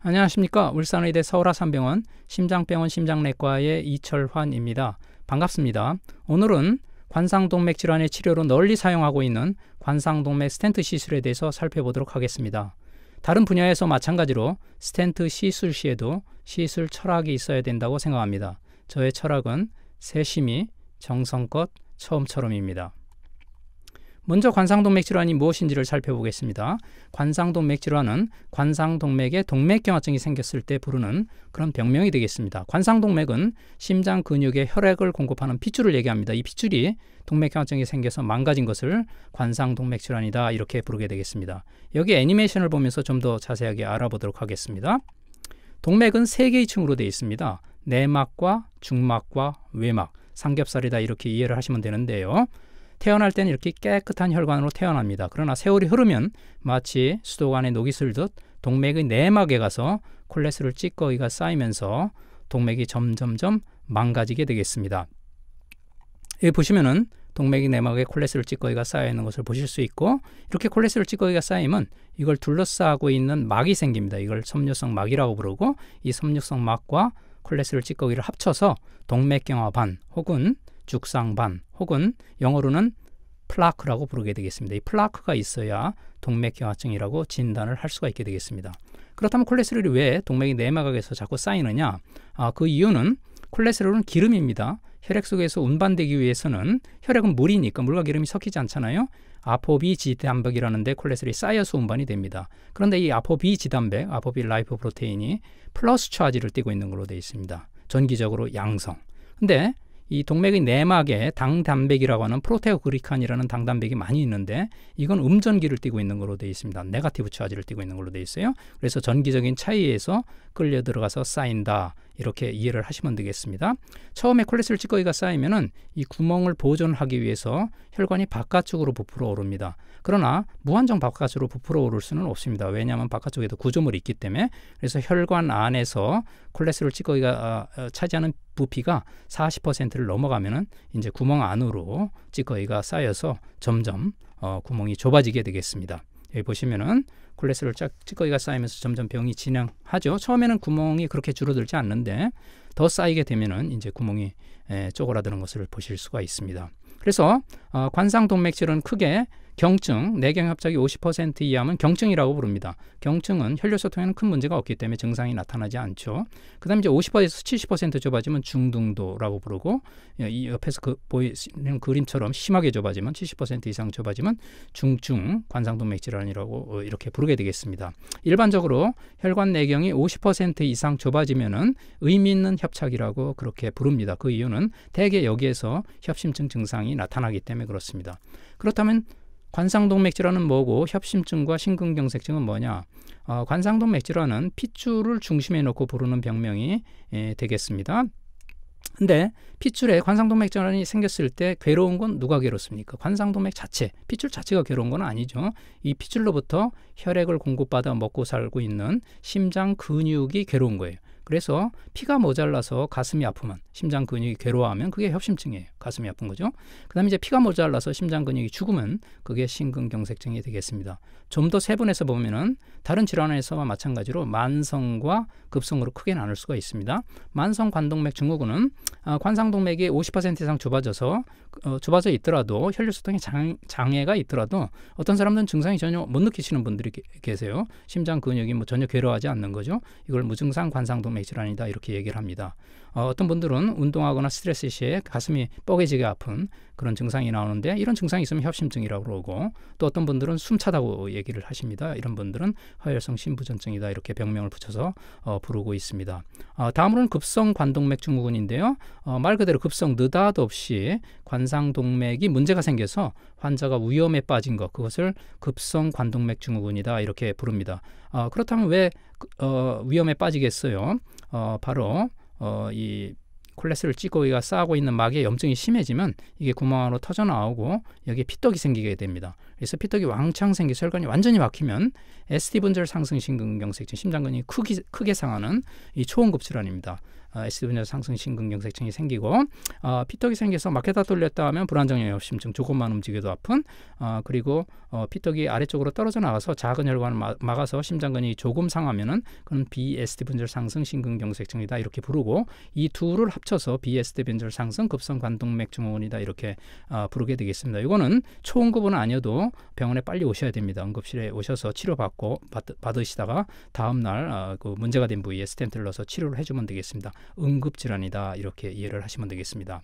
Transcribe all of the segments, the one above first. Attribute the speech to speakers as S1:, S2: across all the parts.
S1: 안녕하십니까. 울산의대 서울아산병원 심장병원 심장내과의 이철환입니다. 반갑습니다. 오늘은 관상동맥 질환의 치료로 널리 사용하고 있는 관상동맥 스탠트 시술에 대해서 살펴보도록 하겠습니다. 다른 분야에서 마찬가지로 스탠트 시술 시에도 시술 철학이 있어야 된다고 생각합니다. 저의 철학은 세심히 정성껏 처음처럼입니다. 먼저 관상동맥 질환이 무엇인지를 살펴보겠습니다. 관상동맥 질환은 관상동맥에 동맥경화증이 생겼을 때 부르는 그런 병명이 되겠습니다. 관상동맥은 심장 근육에 혈액을 공급하는 핏줄을 얘기합니다. 이 핏줄이 동맥경화증이 생겨서 망가진 것을 관상동맥 질환이다 이렇게 부르게 되겠습니다. 여기 애니메이션을 보면서 좀 더 자세하게 알아보도록 하겠습니다. 동맥은 세 개의 층으로 되어 있습니다. 내막과 중막과 외막, 삼겹살이다 이렇게 이해를 하시면 되는데요. 태어날 때는 이렇게 깨끗한 혈관으로 태어납니다. 그러나 세월이 흐르면 마치 수도관에 녹이 슬듯 동맥의 내막에 가서 콜레스테롤 찌꺼기가 쌓이면서 동맥이 점점점 망가지게 되겠습니다. 여기 보시면은 동맥이 내막에 콜레스테롤 찌꺼기가 쌓여 있는 것을 보실 수 있고 이렇게 콜레스테롤 찌꺼기가 쌓이면 이걸 둘러싸고 있는 막이 생깁니다. 이걸 섬유성 막이라고 부르고 이 섬유성 막과 콜레스테롤 찌꺼기를 합쳐서 동맥경화반 혹은 죽상반 혹은 영어로는 플라크라고 부르게 되겠습니다. 이 플라크가 있어야 동맥경화증이라고 진단을 할 수가 있게 되겠습니다. 그렇다면 콜레스테롤이 왜 동맥이 내막에서 자꾸 쌓이느냐? 아, 그 이유는 콜레스테롤은 기름입니다. 혈액 속에서 운반되기 위해서는 혈액은 물이니까 물과 기름이 섞이지 않잖아요. 아포비 지단백이라는데 콜레스테롤이 쌓여서 운반이 됩니다. 그런데 이 아포비 지단백, 아포비 라이프 프로테인이 플러스 차지를 띠고 있는 걸로 되어 있습니다. 전기적으로 양성. 근데 이 동맥의 내막에 당단백이라고 하는 프로테오그리칸이라는 당단백이 많이 있는데 이건 음전기를 띠고 있는 걸로 되어 있습니다. 네가티브 차지를 띠고 있는 걸로 되어 있어요. 그래서 전기적인 차이에서 끌려 들어가서 쌓인다. 이렇게 이해를 하시면 되겠습니다. 처음에 콜레스테롤 찌꺼기가 쌓이면은 이 구멍을 보존하기 위해서 혈관이 바깥쪽으로 부풀어 오릅니다. 그러나 무한정 바깥으로 부풀어 오를 수는 없습니다. 왜냐하면 바깥쪽에도 구조물이 있기 때문에 그래서 혈관 안에서 콜레스테롤 찌꺼기가 아, 아, 차지하는 부피가 40%를 넘어가면은 이제 구멍 안으로 찌꺼기가 쌓여서 점점 어, 구멍이 좁아지게 되겠습니다. 여기 예, 보시면은 콜레스테롤 찌꺼기가 쌓이면서 점점 병이 진행하죠. 처음에는 구멍이 그렇게 줄어들지 않는데 더 쌓이게 되면은 이제 구멍이 에, 예, 쪼그라드는 것을 보실 수가 있습니다. 그래서 어, 관상동맥질은 크게 경증, 내경협착이 50% 이하면 경증이라고 부릅니다. 경증은 혈류소통에는 큰 문제가 없기 때문에 증상이 나타나지 않죠. 그 다음에 이제 50%에서 70% 좁아지면 중등도라고 부르고, 예, 이 옆에서 그 보이는 그림처럼 심하게 좁아지면 70% 이상 좁아지면 중증 관상동맥 질환이라고 어, 이렇게 부르게 되겠습니다. 일반적으로 혈관 내경이 50% 이상 좁아지면은 의미 있는 협착이라고 그렇게 부릅니다. 그 이유는 대개 여기에서 협심증 증상이 나타나기 때문에 그렇습니다. 그렇다면 관상동맥 질환은 뭐고 협심증과 심근경색증은 뭐냐? 어, 관상동맥 질환은 핏줄을 중심에 놓고 부르는 병명이 에, 예, 되겠습니다. 근데 핏줄에 관상동맥 질환이 생겼을 때 괴로운 건 누가 괴롭습니까? 관상동맥 자체, 핏줄 자체가 괴로운 건 아니죠. 이 핏줄로부터 혈액을 공급받아 먹고 살고 있는 심장 근육이 괴로운 거예요. 그래서 피가 모자라서 가슴이 아프면 심장 근육이 괴로워하면 그게 협심증이에요. 가슴이 아픈 거죠. 그다음에 이제 피가 모자라서 심장 근육이 죽으면 그게 심근경색증이 되겠습니다. 좀 더 세분해서 보면은 다른 질환에서와 마찬가지로 만성과 급성으로 크게 나눌 수가 있습니다. 만성 관동맥 증후군은 아, 관상동맥이 50% 이상 좁아져서 어, 좁아져 있더라도 혈류 소통에 장애가 있더라도 어떤 사람들은 증상이 전혀 못 느끼시는 분들이 계세요. 심장 근육이 뭐 전혀 괴로워하지 않는 거죠. 이걸 무증상 관상동맥 질환이다 이렇게 얘기를 합니다. 어, 떤 분들은 운동하거나 스트레스 시에 가슴이 뻐개지게 아픈 그런 증상이 나오는데 이런 증상이 있으면 협심증이라고 그러고 또 어떤 분들은 숨차다고 얘기를 하십니다. 이런 분들은 허혈성 심부전증이다 이렇게 병명을 붙여서 어, 부르고 있습니다. 어, 다음으로는 급성 관동맥 증후군인데요. 어, 말 그대로 급성 느닷없이 관상동맥이 문제가 생겨서 환자가 위험에 빠진 것 그것을 급성 관동맥 증후군이다 이렇게 부릅니다. 어, 그렇다면 왜 어, 위험에 빠지겠어요? 어, 바로 어, 이 콜레스테롤 찌꺼기가 쌓고 있는 막에 염증이 심해지면 이게 구멍으로 터져 나오고 여기에 피떡이 생기게 됩니다. 그래서 피떡이 왕창 생기 혈관이 완전히 막히면 SD 분절 상승 심근경색증 심장근이 크기, 크게 상하는 이초음급 질환입니다. 어, 아, s 분절 상승 심근경색증이 생기고 어, 아, 피떡이 생겨서 막혔다 돌렸다 하면 불안정형엽심증 조금만 움직여도 아픈 어, 그리고 어, 피떡이 아래쪽으로 떨어져 나가서 작은 혈관을 마, 막아서 심장근이 조금 상하면은 그건 BSD 분절 상승 심근경색증이다 이렇게 부르고 이 둘을 합쳐서 BSD 분절 상승 급성 관동맥 증후군이다 이렇게 어, 부르게 되겠습니다. 이거는 초음급은 아니어도 병원에 빨리 오셔야 됩니다. 응급실에 오셔서 치료받고 받, 으시다가 다음 날그 아, 문제가 된 부위에 스탠트를 넣어서 치료를 해주면 되겠습니다. 응급질환이다 이렇게 이해를 하시면 되겠습니다.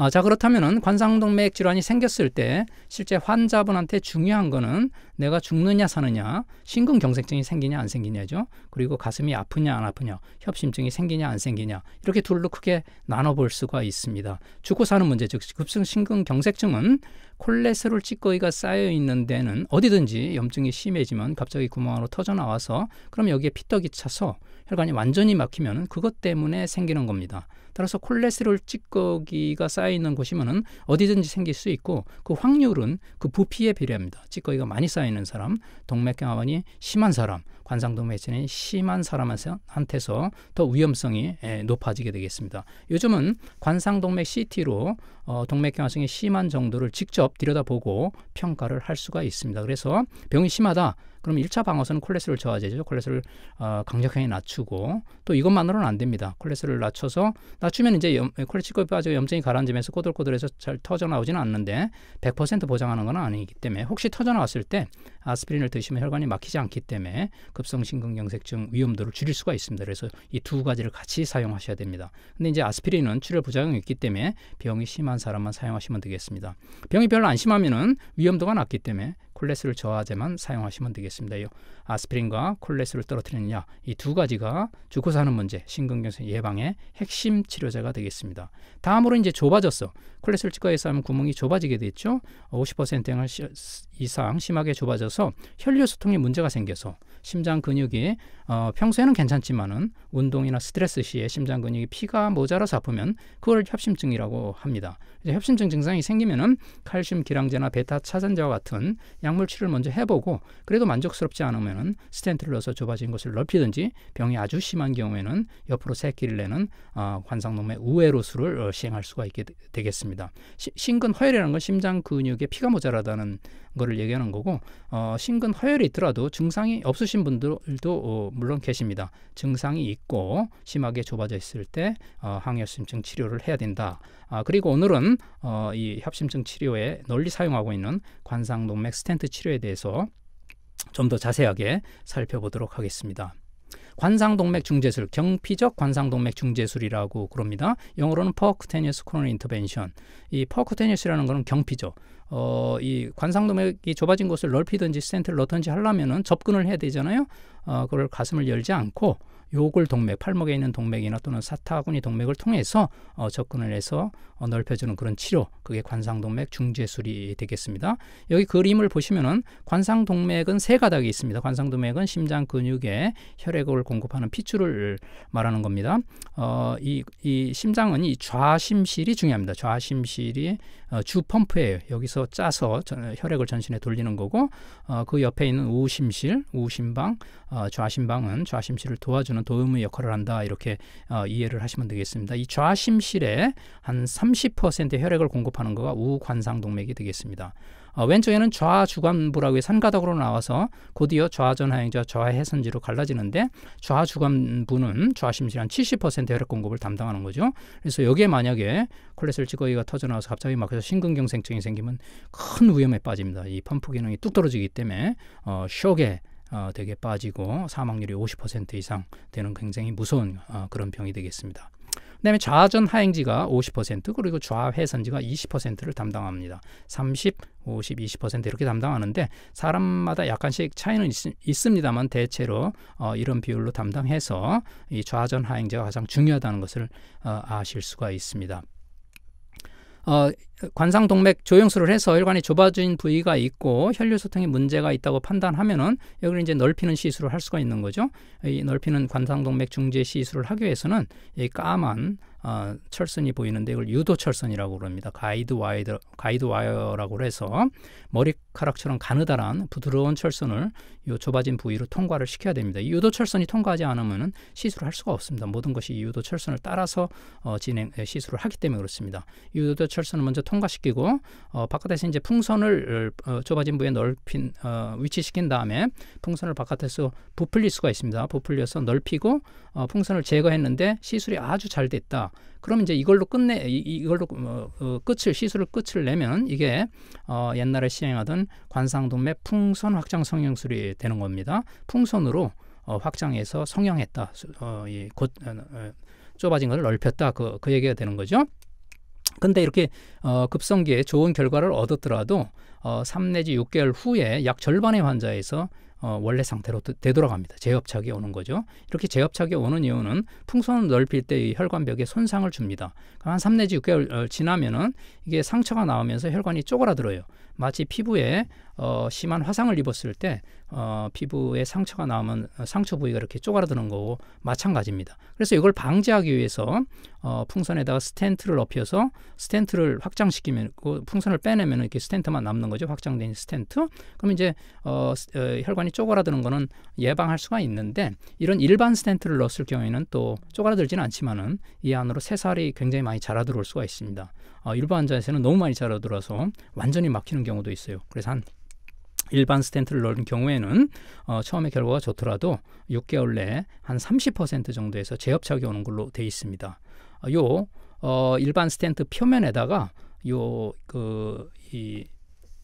S1: 아, 자 그렇다면은 관상동맥 질환이 생겼을 때 실제 환자분한테 중요한 거는 내가 죽느냐 사느냐, 심근경색증이 생기냐 안 생기냐죠. 그리고 가슴이 아프냐 안 아프냐, 협심증이 생기냐 안 생기냐 이렇게 둘로 크게 나눠볼 수가 있습니다. 죽고 사는 문제 즉 급성 심근경색증은 콜레스테롤 찌꺼기가 쌓여 있는 데는 어디든지 염증이 심해지면 갑자기 구멍 으로 터져 나와서 그럼 여기에 피떡이 차서 혈관이 완전히 막히면 그것 때문에 생기는 겁니다. 따라서 콜레스테롤 찌꺼기가 쌓이는 곳이면은 어디든지 생길 수 있고 그 확률은 그 부피에 비례합니다. 찌꺼기가 많이 쌓이는 사람, 동맥경화원이 심한 사람, 관상동맥질이 심한 사람한테서 더 위험성이 예, 높아지게 되겠습니다. 요즘은 관상동맥 CT로 어, 동맥경화성이 심한 정도를 직접 들여다보고 평가를 할 수가 있습니다. 그래서 병이 심하다. 그럼 일차 방어선은 콜레스테롤 저하제죠. 콜레스테롤 어, 강력하게 낮추고 또 이것만으로는 안 됩니다. 콜레스테롤 낮춰서 낮추면 이제 염, 콜레스테롤 빠지고 염증이 가라앉으면서 꼬들꼬들해서 잘 터져 나오지는 않는데 100% 보장하는 건 아니기 때문에 혹시 터져 나왔을 때 아스피린을 드시면 혈관이 막히지 않기 때문에 급성 신근경색증 위험도를 줄일 수가 있습니다. 그래서 이 두 가지를 같이 사용하셔야 됩니다. 근데 이제 아스피린은 출혈 부작용이 있기 때문에 병이 심한 사람만 사용하시면 되겠습니다. 병이 별로 안 심하면은 위험도가 낮기 때문에 콜레스테롤 저하제만 사용하시면 되겠습니다. 아스피린과 콜레스테롤 떨어뜨리느냐이 두 가지가 죽고 사는 문제, 심근경색 예방의 핵심 치료제가 되겠습니다. 다음으로 이제 좁아졌어. 콜레스테롤 치과에서 하면 구멍이 좁아지게 되죠. 50% 이상 심하게 좁아져서 혈류 소통에 문제가 생겨서 심장 근육이 어, 평소에는 괜찮지만은 운동이나 스트레스 시에 심장 근육이 피가 모자라서 아프면 그걸 협심증이라고 합니다. 이제 협심증 증상이 생기면은 칼슘 기량제나 베타 차산제와 같은 약물 치료를 먼저 해보고 그래도 만족스럽지 않으면은 스탠트를 넣어서 좁아진 곳을 넓히든지 병이 아주 심한 경우에는 옆으로 새끼를 내는 어, 관상놈의 우회로수를 어, 시행할 수가 있게 되, 겠습니다 심근 허혈이라는 건 심장 근육에 피가 모자라다는 것을 얘기하는 거고 어, 심근 허혈이 있더라도 증상이 없으신 하신 분들도 어, 물론 계십니다. 증상이 있고 심하게 좁아져 있을 때 어, 항혈심증 치료를 해야 된다. 아, 그리고 오늘은 어, 이 협심증 치료에 널리 사용하고 있는 관상동맥 스탠트 치료에 대해서 좀 더 자세하게 살펴보도록 하겠습니다. 관상동맥 중재술, 경피적 관상동맥 중재술이라고 그럽니다. 영어로는 퍼크테니스 코 a n e o u s 이퍼크테니스라는 거는 경피죠. 어, 이 관상동맥이 좁아진 곳을 넓히든지 센탠트를 넣든지 하려면은 접근을 해야 되잖아요. 어, 그걸 가슴을 열지 않고 요골 동맥, 팔목에 있는 동맥이나 또는 사타구니 동맥을 통해서 어, 접근을 해서 어, 넓혀주는 그런 치료, 그게 관상동맥 중재술이 되겠습니다. 여기 그림을 보시면은 관상동맥은 세 가닥이 있습니다. 관상동맥은 심장 근육에 혈액을 공급하는 피줄을 말하는 겁니다. 어, 이, 이 심장은 이 좌심실이 중요합니다. 좌심실이 어, 주펌프예요. 여기서 짜서 전, 혈액을 전신에 돌리는 거고 어, 그 옆에 있는 우심실, 우심방, 어, 좌심방은 좌심실을 도와주는 있어서는 도움의 역할을 한다 이렇게 어, 이해를 하시면 되겠습니다. 이 좌심실에 한 30%의 혈액을 공급하는 거가 우관상동맥이 되겠습니다. 어, 왼쪽에는 좌주관부라고 해 산가닥으로 나와서 곧이어 좌전하행자 좌해선지로 갈라지는데 좌주관부는 좌심실 한70% 혈액 공급을 담당하는 거죠. 그래서 여기에 만약에 콜레스테롤 찌꺼기가 터져나와서 갑자기 막혀서 심근경색증이 생기면 큰 위험에 빠집니다. 이 펌프 기능이 뚝 떨어지기 때문에 어, 쇼게 어, 되게 빠지고 사망률이 50% 이상 되는 굉장히 무서운 어, 그런 병이 되겠습니다. 그다음에 좌전 하행지가 50% 그리고 좌회선지가 20%를 담당합니다. 30, 50, 20% 이렇게 담당하는데 사람마다 약간씩 차이는 있, 습니다만 대체로 어, 이런 비율로 담당해서 이 좌전 하행지가 가장 중요하다는 것을 어, 아실 수가 있습니다. 어, 관상동맥 조영술을 해서 혈관이 좁아진 부위가 있고 혈류 소통에 문제가 있다고 판단하면은 여기를 이제 넓히는 시술을 할 수가 있는 거죠. 이 넓히는 관상동맥 중재 시술을 하기 위해서는 이 까만 어, 철선이 보이는데 이걸 유도 철선이라고 그럽니다. 가이드 와이어 가이드 와이어라고 해서 머리카락처럼 가느다란 부드러운 철선을 이 좁아진 부위로 통과를 시켜야 됩니다. 유도 철선이 통과하지 않으면 시술을 할 수가 없습니다. 모든 것이 유도 철선을 따라서 어, 진행 시술을 하기 때문에 그렇습니다. 유도 철선을 먼저 통과시키고 어, 바깥에서 이제 풍선을 어, 좁아진 부에 위 넓힌 어, 위치시킨 다음에 풍선을 바깥에서 부풀릴 수가 있습니다. 부풀려서 넓히고 어, 풍선을 제거했는데 시술이 아주 잘 됐다. 그럼 이제 이걸로 끝내 이, 걸로 어, 어, 끝을 시술을 끝을 내면 이게 어, 옛날에 시행하던 관상동맥 풍선 확장 성형술이 되는 겁니다. 풍선으로 어, 확장해서 성형했다. 어, 이, 곧, 어, 어, 좁아진 것을 넓혔다. 그, 그 얘기가 되는 거죠. 근데 이렇게 어, 급성기에 좋은 결과를 얻었더라도 어, 3 내지 6개월 후에 약 절반의 환자에서 어, 원래 상태로 되돌아갑니다. 제협착이 오는 거죠. 이렇게 제협착이 오는 이유는 풍선을 넓힐 때이 혈관벽에 손상을 줍니다. 한3 내지 6개월 어, 지나면은 이게 상처가 나오면서 혈관이 쪼그라들어요. 마치 피부에 어, 심한 화상을 입었을 때 어, 피부에 상처가 나오면 어, 상처 부위가 이렇게 쪼그라드는 거고 마찬가지입니다. 그래서 이걸 방지하기 위해서 어, 풍선에다가 스텐트를 업혀서 스텐트를 확장시키면 그 풍선을 빼내면 이렇게 스텐트만 남는 거죠. 확장된 스텐트. 그럼 이제 어, 어, 혈관이 쪼그라드는 거는 예방할 수가 있는데 이런 일반 스텐트를 넣었을 경우에는 또 쪼그라들지는 않지만은 이 안으로 새살이 굉장히 많이 자라들어올 수가 있습니다. 어, 일반 환자에서는 너무 많이 자라들어서 완전히 막히는 경우도 있어요. 그래서 한 일반 스탠트를 넣은 경우에는 어, 처음에 결과가 좋더라도 6개월 내에 한 30% 정도에서 재협착이 오는 걸로 돼 있습니다. 어, 요 어, 일반 스탠트 표면에다가 요 그 이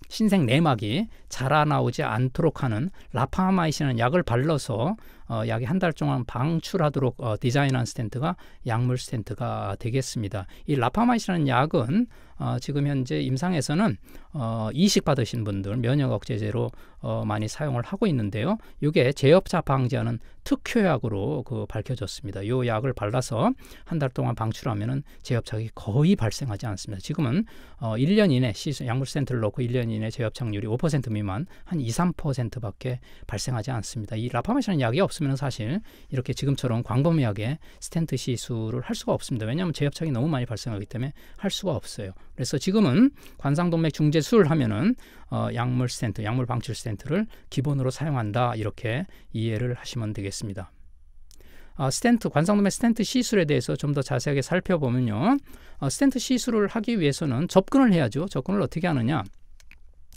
S1: 신생 내막이 자라나오지 않도록 하는 라파마이신이는 약을 발라서 어, 약이 한 달 동안 방출하도록 어, 디자인한 스탠트가 약물 스탠트가 되겠습니다. 이 라파마이시라는 약은 어, 지금 현재 임상에서는 어, 이식 받으신 분들 면역 억제제로 어, 많이 사용을 하고 있는데요. 이게 제협차 방지하는 특효약으로 그 밝혀졌습니다. 요 약을 발라서 한 달 동안 방출하면은 제협착이 거의 발생하지 않습니다. 지금은 어, 1년 이내 약물 센터를 놓고 1년 이내 제협착률이 5% 미만 한 2, 3%밖에 발생하지 않습니다. 이 라파마시라는 약이 없으면 사실 이렇게 지금처럼 광범위하게 스탠트 시술을 할 수가 없습니다. 왜냐하면 제협착이 너무 많이 발생하기 때문에 할 수가 없어요. 그래서 지금은 관상동맥 중재술 하면은 어, 약물 센터 약물 방출 센터를 기본으로 사용한다 이렇게 이해를 하시면 되겠습니다. 어, 스탠트 관상동맥 스탠트 시술에 대해서 좀 더 자세하게 살펴보면요. 어, 스탠트 시술을 하기 위해서는 접근을 해야죠. 접근을 어떻게 하느냐?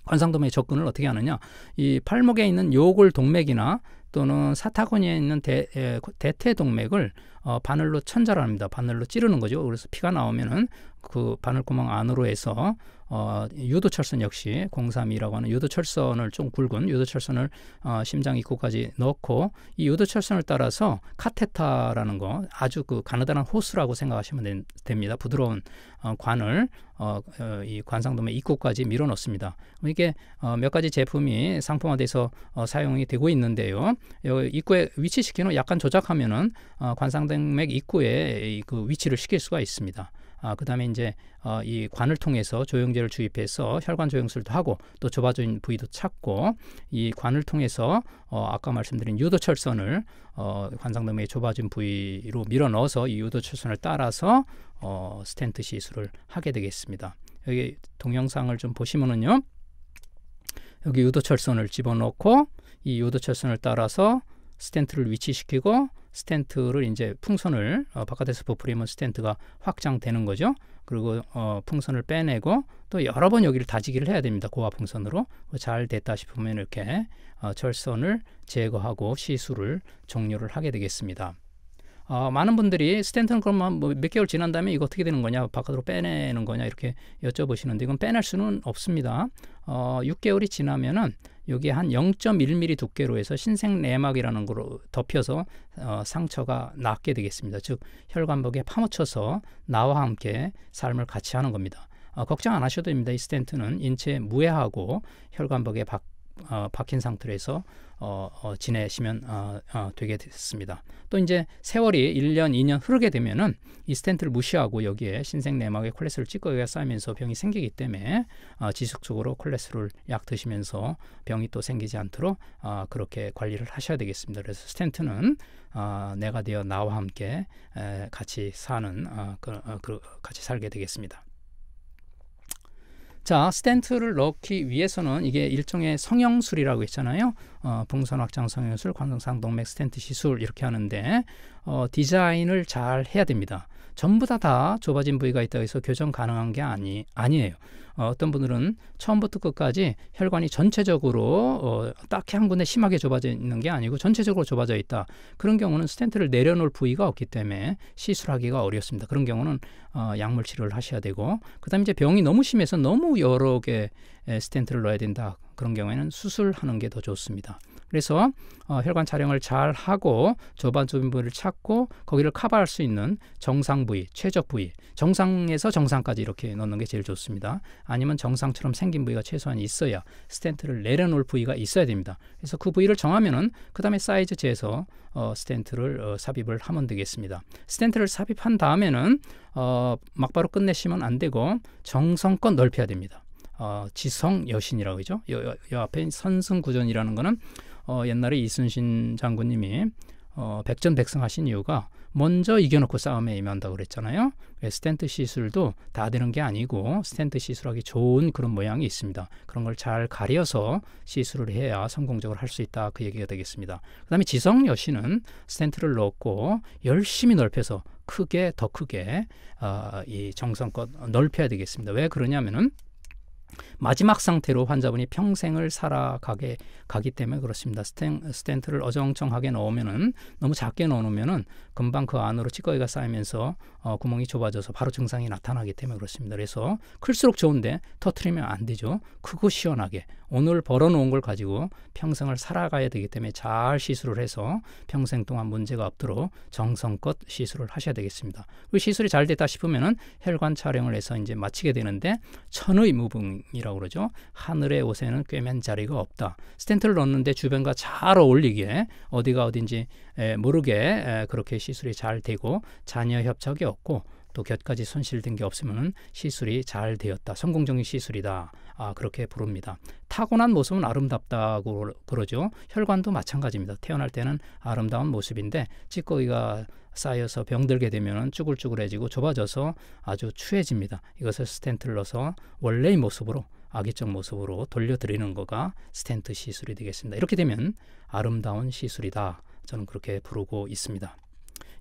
S1: 관상동맥 접근을 어떻게 하느냐? 이 팔목에 있는 요골 동맥이나 또는 사타구니에 있는 대, 에, 대퇴 동맥을 어, 바늘로 천자 합니다. 바늘로 찌르는 거죠. 그래서 피가 나오면 그 바늘구멍 안으로 해서 어, 유도철선 역시 032라고 하는 유도철선을 좀 굵은 유도철선을 어, 심장 입구까지 넣고 이 유도철선을 따라서 카테타라는 거 아주 그 가느다란 호스라고 생각하시면 되, 됩니다. 부드러운 어, 관을 어, 어, 이관상동면 입구까지 밀어 넣습니다. 이게 어, 몇 가지 제품이 상품화돼서 어, 사용이 되고 있는데요. 여기 입구에 위치시키는 약간 조작하면은 어, 관상동맥 입구에 그 위치를 시킬 수가 있습니다. 아, 그다음에 이제 어, 이 관을 통해서 조영제를 주입해서 혈관 조영술도 하고 또 좁아진 부위도 찾고 이 관을 통해서 어, 아까 말씀드린 유도철선을 어, 관상동맥의 좁아진 부위로 밀어 넣어서 이 유도철선을 따라서 어, 스텐트 시술을 하게 되겠습니다. 여기 동영상을 좀 보시면은요. 여기 유도철선을 집어넣고 이 유도철선을 따라서 스텐트를 위치시키고 스탠트를 이제 풍선을 어, 바깥에서 부풀리면 스탠트가 확장되는 거죠. 그리고 어, 풍선을 빼내고 또 여러 번 여기를 다지기를 해야 됩니다. 고압 풍선으로 잘 됐다 싶으면 이렇게 어, 절선을 제거하고 시술을 종료를 하게 되겠습니다. 어, 많은 분들이 스탠트는 그럼 뭐몇 개월 지난 다음에 이거 어떻게 되는 거냐 바깥으로 빼내는 거냐 이렇게 여쭤보시는데 이건 빼낼 수는 없습니다. 어, 6개월이 지나면은 여기에 한 0.1mm 두께로 해서 신생 내막이라는 거로 덮여서 어, 상처가 낫게 되겠습니다. 즉 혈관벽에 파묻혀서 나와 함께 삶을 같이 하는 겁니다. 어, 걱정 안 하셔도 됩니다. 이 스탠트는 인체에 무해하고 혈관벽에 박, 어, 박힌 상태에서 어, 어, 지내시면 어, 어, 되게 됐습니다. 또 이제 세월이 1년, 2년 흐르게 되면은 이스탠트를 무시하고 여기에 신생 내막에 콜레스테롤 찌꺼기가 쌓이면서 병이 생기기 때문에 어, 지속적으로 콜레스테롤 약 드시면서 병이 또 생기지 않도록 어, 그렇게 관리를 하셔야 되겠습니다. 그래서 스탠트는 어, 내가 되어 나와 함께 에, 같이 사는 어, 그, 어, 그, 같이 살게 되겠습니다. 자, 스탠트를 넣기 위해서는 이게 일종의 성형술이라고 했잖아요. 어, 봉선 확장 성형술, 관성상 동맥 스탠트 시술 이렇게 하는데 어, 디자인을 잘 해야 됩니다. 전부 다다 다 좁아진 부위가 있다고 해서 교정 가능한 게 아니 아니에요. 어, 떤 분들은 처음부터 끝까지 혈관이 전체적으로 어, 딱히 한 군데 심하게 좁아져 있는 게 아니고 전체적으로 좁아져 있다. 그런 경우는 스탠트를 내려놓을 부위가 없기 때문에 시술하기가 어렵습니다. 그런 경우는 어, 약물 치료를 하셔야 되고 그다음에 이제 병이 너무 심해서 너무 여러 개 스탠트를 넣어야 된다. 그런 경우에는 수술하는 게 더 좋습니다. 그래서 어, 혈관 촬영을 잘 하고 저반 좁은 부위를 찾고 거기를 커버할 수 있는 정상 부위, 최적 부위, 정상에서 정상까지 이렇게 넣는 게 제일 좋습니다. 아니면 정상처럼 생긴 부위가 최소한 있어야 스탠트를 내려놓을 부위가 있어야 됩니다. 그래서 그 부위를 정하면은 그 다음에 사이즈 재서 어, 스탠트를 어, 삽입을 하면 되겠습니다. 스탠트를 삽입한 다음에는 어, 막바로 끝내시면 안 되고 정성껏 넓혀야 됩니다. 어, 지성 여신이라고 그러죠. 요, 요, 요 앞에 선승구전이라는 거는 어, 옛날에 이순신 장군님이 어, 백전백승하신 이유가 먼저 이겨놓고 싸움에 임한다고 그랬잖아요. 스탠트 시술도 다 되는 게 아니고 스탠트 시술하기 좋은 그런 모양이 있습니다. 그런 걸 잘 가려서 시술을 해야 성공적으로 할 수 있다 그 얘기가 되겠습니다. 그 다음에 지성 여신은 스탠트를 넣고 열심히 넓혀서 크게 더 크게 어, 이 정성껏 넓혀야 되겠습니다. 왜 그러냐면은 마지막 상태로 환자분이 평생을 살아가게 가기 때문에 그렇습니다. 스탠 스탠트를 어정쩡하게 넣으면은 너무 작게 넣어놓으면은 금방 그 안으로 찌꺼기가 쌓이면서 어, 구멍이 좁아져서 바로 증상이 나타나기 때문에 그렇습니다. 그래서 클수록 좋은데 터트리면 안 되죠. 크고 시원하게 오늘 벌어놓은 걸 가지고 평생을 살아가야 되기 때문에 잘 시술을 해서 평생 동안 문제가 없도록 정성껏 시술을 하셔야 되겠습니다. 그 시술이 잘 됐다 싶으면은 혈관 촬영을 해서 이제 마치게 되는데 천의 무붕 징이라고 그러죠. 하늘의 옷에는 꿰맨 자리가 없다. 스텐트를 넣는데 주변과 잘 어울리게 어디가 어딘지 모르게 그렇게 시술이 잘 되고 자녀 협착이 없고 또 곁까지 손실된 게 없으면 시술이 잘 되었다. 성공적인 시술이다. 아, 그렇게 부릅니다. 타고난 모습은 아름답다고 그러죠. 혈관도 마찬가지입니다. 태어날 때는 아름다운 모습인데 찌꺼기가 쌓여서 병들게 되면 쭈글쭈글해지고 좁아져서 아주 추해집니다. 이것을 스탠트를 넣어서 원래의 모습으로 아기적 모습으로 돌려드리는 거가 스탠트 시술이 되겠습니다. 이렇게 되면 아름다운 시술이다. 저는 그렇게 부르고 있습니다.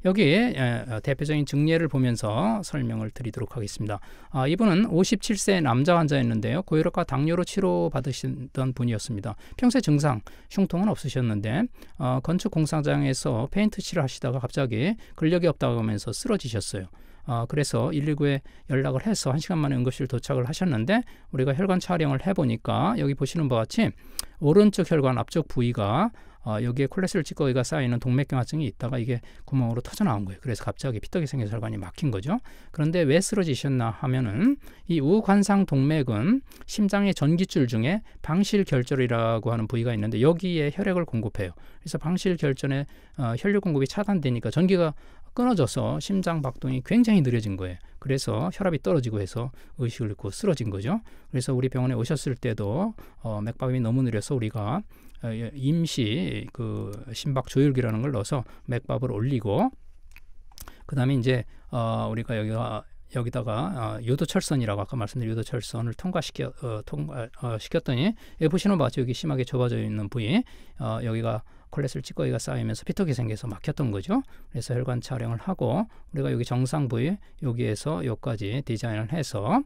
S1: 여기 예, 어, 대표적인 증례를 보면서 설명을 드리도록 하겠습니다. 아, 이분은 57세 남자 환자였는데요. 고혈압과 당뇨로 치료받으시던 분이었습니다. 평소 에 증상, 흉통은 없으셨는데 어, 건축 공사장에서 페인트 칠을 하시다가 갑자기 근력이 없다고 하면서 쓰러지셨어요. 어, 그래서 119에 연락을 해서 1시간 만에 응급실 도착을 하셨는데 우리가 혈관 촬영을 해보니까 여기 보시는 바와 같이 오른쪽 혈관 앞쪽 부위가 어, 여기에 콜레스테롤 찌꺼기가 쌓이는 동맥경화증이 있다가 이게 구멍으로 터져 나온 거예요. 그래서 갑자기 피떡이 생긴 혈관이 막힌 거죠. 그런데 왜 쓰러지셨나 하면은 이 우관상 동맥은 심장의 전기줄 중에 방실결절이라고 하는 부위가 있는데 여기에 혈액을 공급해요. 그래서 방실결절에 어, 혈류 공급이 차단되니까 전기가 끊어져서 심장 박동이 굉장히 느려진 거예요. 그래서 혈압이 떨어지고 해서 의식을 잃고 쓰러진 거죠. 그래서 우리 병원에 오셨을 때도 어, 맥박이 너무 느려서 우리가 어, 예, 임시 그 심박 조율기라는 걸 넣어서 맥밥을 올리고 그다음에 이제 어 우리가 여기가 어, 여기다가 어, 요도철선이라고 아까 말씀드린 유도철선을 통과시켜 어, 통과 어, 시켰더니 여기 예, 보시는 바 여기 심하게 좁아져 있는 부위 어, 여기가 콜레스테롤 찌꺼기가 쌓이면서 피턱이 생겨서 막혔던 거죠. 그래서 혈관 촬영을 하고 우리가 여기 정상 부위 여기에서 여기까지 디자인을 해서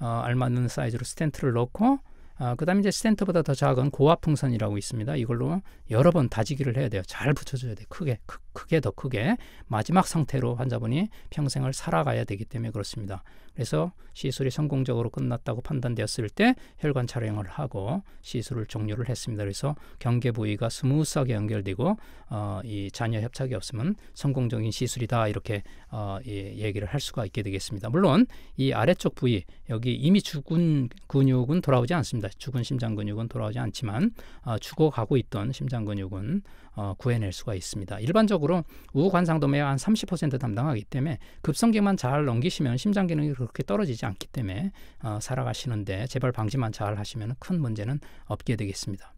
S1: 어, 알맞는 사이즈로 스탠트를 넣고 아, 그다음에 이제 스탠트보다 더 작은 고압 풍선이라고 있습니다. 이걸로 여러 번 다지기를 해야 돼요. 잘 붙여줘야 돼. 크게 크, 크게 더 크게 마지막 상태로 환자분이 평생을 살아가야 되기 때문에 그렇습니다. 그래서 시술이 성공적으로 끝났다고 판단되었을 때 혈관 촬영을 하고 시술을 종료를 했습니다. 그래서 경계 부위가 스무스하게 연결되고 어, 이 잔여 협착이 없으면 성공적인 시술이다 이렇게 어, 이 얘기를 할 수가 있게 되겠습니다. 물론 이 아래쪽 부위 여기 이미 죽은 근육은 돌아오지 않습니다. 죽은 심장 근육은 돌아오지 않지만 어, 죽어가고 있던 심장 근육은 어, 구해낼 수가 있습니다. 일반적으로 전반적으로 우관상도매와 한30% 담당하기 때문에 급성기만 잘 넘기시면 심장 기능이 그렇게 떨어지지 않기 때문에 어, 살아가시는데 재발 방지만 잘 하시면 큰 문제는 없게 되겠습니다.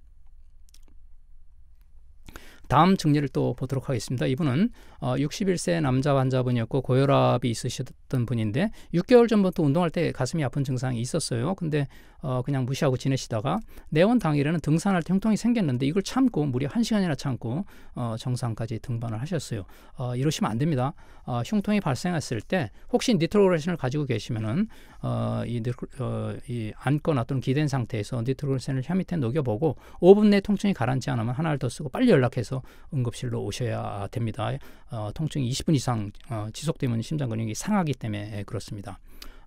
S1: 다음 증례를 또 보도록 하겠습니다. 이분은 어, 61세 남자 환자분이었고 고혈압이 있으셨던 분인데 6개월 전부터 운동할 때 가슴이 아픈 증상이 있었어요. 근데 어, 그냥 무시하고 지내시다가 내원 당일에는 등산할 때형통이 생겼는데 이걸 참고 무려 1시간이나 참고 어, 정상까지 등반을 하셨어요. 어, 이러시면 안 됩니다. 어, 흉통이 발생했을 때 혹시 니트로그레신을 가지고 계시면은 어, 이, 어, 이 앉거나 또는 기댄 상태에서 니트로그레신을 혈 밑에 녹여보고 5분 내에 통증이 가라앉지 않으면 하나를 더 쓰고 빨리 연락해서 분서 응급실로 오셔야 됩니다. 어, 통증이 20분 이상 어, 지속되면 심장 근육이 상하기 때문에 예, 그렇습니다.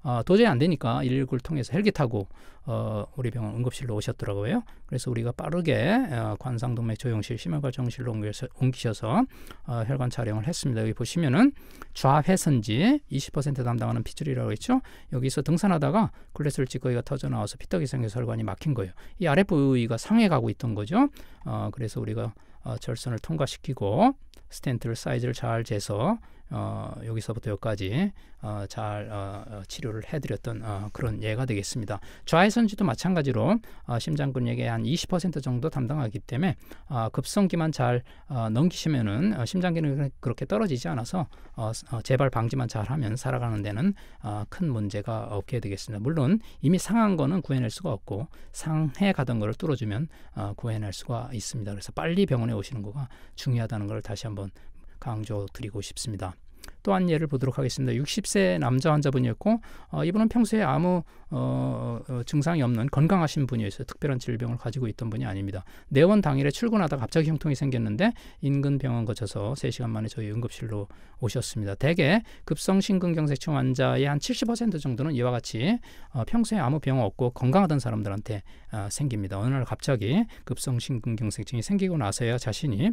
S1: 어, 도저히 안 되니까 119를 통해서 헬기 타고 어, 우리 병원 응급실로 오셨더라고요. 그래서 우리가 빠르게 어, 관상동맥 조영실 심혈관정실로 옮기서 옮기셔서 어, 혈관 촬영을 했습니다. 여기 보시면은 좌회선지 20% 담당하는 핏줄이라고 했죠. 여기서 등산하다가 글래스를 찍고 이가 터져 나와서 피떡이 생겨서 혈관이 막힌 거예요. 이 아랫 부위가 상해가고 있던 거죠. 어, 그래서 우리가 어, 절선을 통과시키고 스탠트를 사이즈를 잘 재서 어, 여기서부터 여기까지 어, 잘 어, 어, 치료를 해드렸던 어, 그런 예가 되겠습니다. 좌회선지도 마찬가지로 어, 심장근육의 한20% 정도 담당하기 때문에 어, 급성기만 잘 어, 넘기시면은 어, 심장 기능이 그렇게 떨어지지 않아서 어, 어, 재발 방지만 잘하면 살아가는 데는 어, 큰 문제가 없게 되겠습니다. 물론 이미 상한 거는 구해낼 수가 없고 상해 가던 거를 뚫어주면 어, 구해낼 수가 있습니다. 그래서 빨리 병원에 오시는 거가 중요하다는 걸 다시 한번 강조드리고 싶습니다. 또한 예를 보도록 하겠습니다. 60세 남자 환자분이었고 어, 이분은 평소에 아무 어, 어, 증상이 없는 건강하신 분이었어요. 특별한 질병을 가지고 있던 분이 아닙니다. 내원 당일에 출근하다 갑자기 형통이 생겼는데 인근 병원 거쳐서 3시간 만에 저희 응급실로 오셨습니다. 대개 급성 심근경색증 환자의 한 70% 정도는 이와 같이 어, 평소에 아무 병 없고 건강하던 사람들한테 어, 생깁니다. 어느 날 갑자기 급성 심근경색증이 생기고 나서야 자신이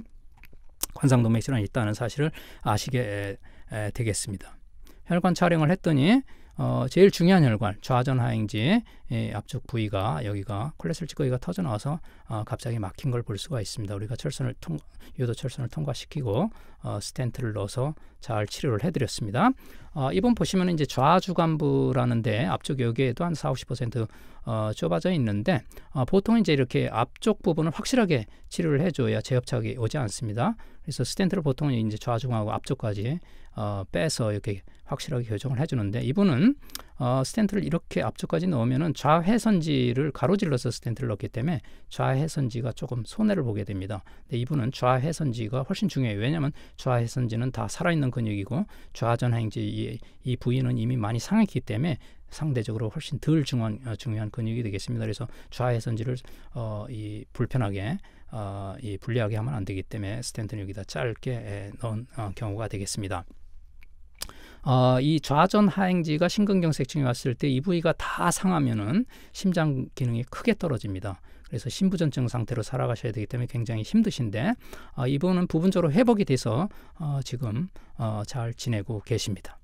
S1: 관상동맥 질환이 있다는 사실을 아시게 되겠습니다. 혈관 촬영을 했더니 어, 제일 중요한 혈관 좌전 하행지 예, 앞쪽 부위가 여기가 콜레스테롤 찌꺼기가 터져 나와서 어, 갑자기 막힌 걸 볼 수가 있습니다. 우리가 철선을 통 요도 철선을 통과시키고 어, 스탠트를 넣어서 잘 치료를 해드렸습니다. 어, 이번 보시면 이제 좌주간부라는데 앞쪽 여기에도 한 4, 0 50% 어, 좁아져 있는데 어, 보통 이제 이렇게 앞쪽 부분을 확실하게 치료를 해줘야 제협착이 오지 않습니다. 그래서 스탠트를 보통 이제 좌중하고 앞쪽까지 어, 빼서 이렇게 확실하게 교정을 해주는데 이분은 어, 스탠트를 이렇게 앞쪽까지 넣으면은 좌회선지를 가로질러서 스탠트를 넣기 때문에 좌회선지가 조금 손해를 보게 됩니다. 근데 이분은 좌회선지가 훨씬 중요해요. 왜냐하면 좌회선지는 다 살아있는 근육이고 좌전하행지 이, 이 부위는 이미 많이 상했기 때문에 상대적으로 훨씬 덜 중요한, 어, 중요한 근육이 되겠습니다. 그래서 좌회선지를 어, 이 불편하게 어, 이 불리하게 하면 안 되기 때문에 스탠트는 여기다 짧게 에, 넣은 어, 경우가 되겠습니다. 어, 이 좌전 하행지가 심근경색증이 왔을 때 이 부위가 다 상하면은 심장 기능이 크게 떨어집니다. 그래서 심부전증 상태로 살아가셔야 되기 때문에 굉장히 힘드신데 어, 이분은 부분적으로 회복이 돼서 어, 지금 어, 잘 지내고 계십니다.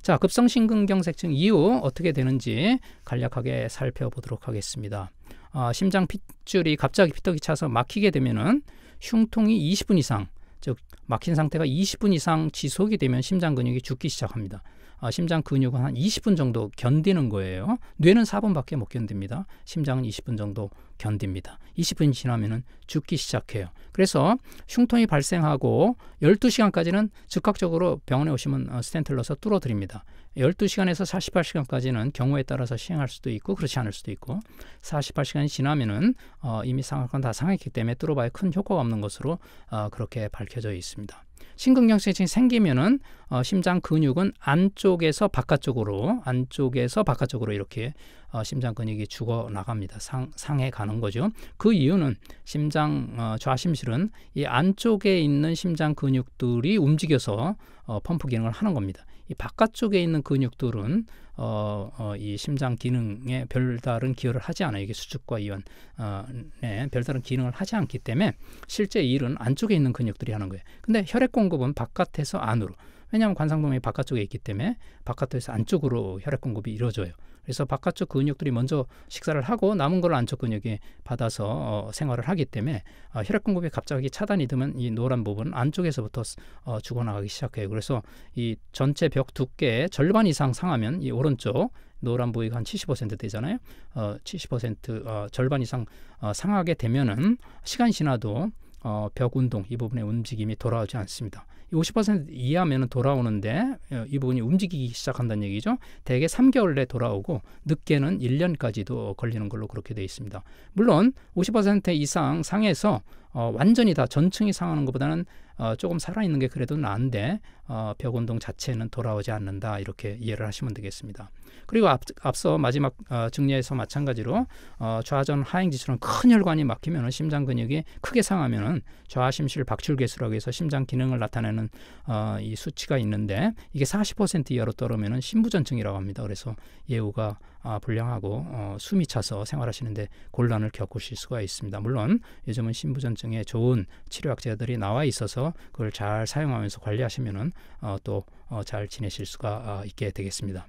S1: 자, 급성심근경색증 이후 어떻게 되는지 간략하게 살펴보도록 하겠습니다. 어, 심장 핏줄이 갑자기 피떡이 차서 막히게 되면은 흉통이 20분 이상 즉 막힌 상태가 20분 이상 지속이 되면 심장 근육이 죽기 시작합니다. 아, 심장 근육은 한 20분 정도 견디는 거예요. 뇌는 4분밖에 못 견딥니다. 심장은 20분 정도 견딥니다. 20분이 지나면 죽기 시작해요. 그래서 흉통이 발생하고 12시간까지는 즉각적으로 병원에 오시면 어, 스탠틀러서 뚫어드립니다. 열두 시간에서 사십팔 시간까지는 경우에 따라서 시행할 수도 있고 그렇지 않을 수도 있고 사십팔 시간이 지나면은 어, 이미 상한권 다 상했기 때문에 뚫어봐야 큰 효과가 없는 것으로 어, 그렇게 밝혀져 있습니다. 심근경색이 증 생기면은 어, 심장 근육은 안쪽에서 바깥쪽으로 안쪽에서 바깥쪽으로 이렇게 어, 심장 근육이 죽어 나갑니다. 상, 상해 가는 거죠. 그 이유는 심장 어, 좌심실은 이 안쪽에 있는 심장 근육들이 움직여서 어, 펌프 기능을 하는 겁니다. 이 바깥쪽에 있는 근육들은 어, 어, 이 심장 기능에 별다른 기여를 하지 않아요. 이게 수축과 이완에 어, 네, 별다른 기능을 하지 않기 때문에 실제 일은 안쪽에 있는 근육들이 하는 거예요. 근데 혈액 공급은 바깥에서 안으로. 왜냐하면 관상동이 맥 바깥쪽에 있기 때문에 바깥에서 안쪽으로 혈액 공급이 이루어져요. 그래서 바깥쪽 근육들이 먼저 식사를 하고 남은 걸 안쪽 근육이 받아서 어, 생활을 하기 때문에 어, 혈액 공급이 갑자기 차단이 되면 이 노란 부분 안쪽에서부터 어, 죽어나가기 시작해요. 그래서 이 전체 벽 두께의 절반 이상 상하면 이 오른쪽 노란 부위가 한70% 되잖아요. 어, 70% 어, 절반 이상 어, 상하게 되면은 시간 지나도 어, 벽 운동 이 부분의 움직임이 돌아오지 않습니다. 50%이하면 돌아오는데 어, 이 부분이 움직이기 시작한다는 얘기죠. 대개 3개월 내에 돌아오고 늦게는 1년까지도 걸리는 걸로 그렇게 되어 있습니다. 물론 50% 이상 상해서 어, 완전히 다 전층이 상하는 것보다는 어, 조금 살아있는 게 그래도 나은데 어, 벽 운동 자체는 돌아오지 않는다 이렇게 이해를 하시면 되겠습니다. 그리고 앞, 앞서 마지막 어, 정리에서 마찬가지로 어, 좌전 하행지처럼 큰 혈관이 막히면 심장 근육이 크게 상하면 좌심실 박출계수라고 해서 심장 기능을 나타내는 어, 이 수치가 있는데 이게 40% 이하로 떨어면 지 심부전증이라고 합니다. 그래서 예후가 아, 불량하고 어, 숨이 차서 생활하시는데 곤란을 겪으실 수가 있습니다. 물론 요즘은 심부전증에 좋은 치료약제들이 나와 있어서 그걸 잘 사용하면서 관리하시면은 어, 또잘 어, 지내실 수가 어, 있게 되겠습니다.